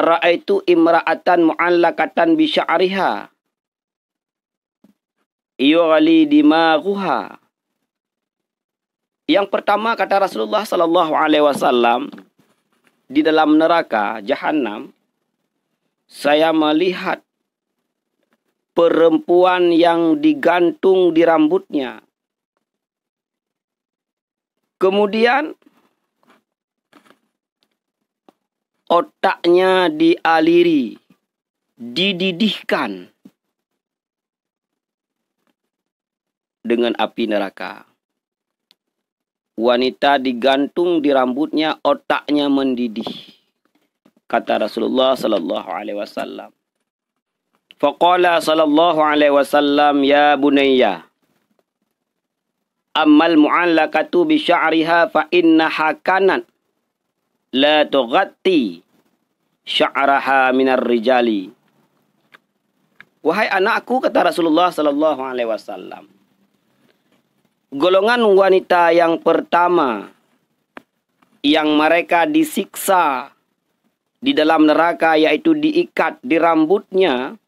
Ra'aitu imra'atan mu'allakatan bi sya'riha. Yughali dimaghuha. Yang pertama kata Rasulullah sallallahu alaihi wasallam di dalam neraka jahanam saya melihat perempuan yang digantung di rambutnya. Kemudian otaknya dialiri, dididihkan dengan api neraka. Wanita digantung di rambutnya, otaknya mendidih. Kata Rasulullah sallallahu alaihi wasallam. Faqala sallallahu alaihi wasallam, "Ya bunayya, ammal mu'allakatu bi sya'riha fa inna kanat la tughatti sya'raha minar rijali. Wahai anakku kata Rasulullah sallallahu alaihi wasallam. Golongan wanita yang pertama yang mereka disiksa di dalam neraka yaitu diikat di rambutnya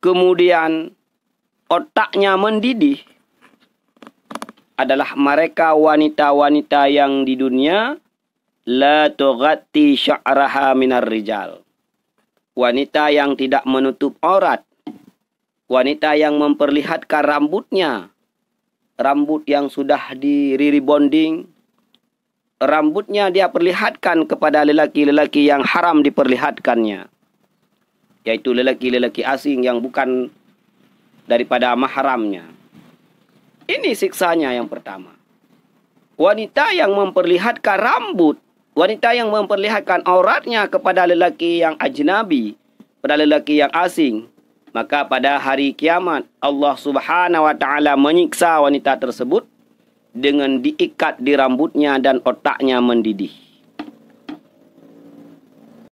kemudian otaknya mendidih adalah mereka wanita-wanita yang di dunia la tughatti sya'raha minar rijal. Wanita yang tidak menutup aurat. Wanita yang memperlihatkan rambutnya. Rambut yang sudah diriri bonding. Rambutnya dia perlihatkan kepada lelaki-lelaki yang haram diperlihatkannya. Yaitu lelaki-lelaki asing yang bukan daripada mahramnya. Ini siksanya yang pertama. Wanita yang memperlihatkan rambut, wanita yang memperlihatkan auratnya kepada lelaki yang ajnabi, pada lelaki yang asing, maka pada hari kiamat Allah Subhanahu wa taala menyiksa wanita tersebut dengan diikat di rambutnya dan otaknya mendidih.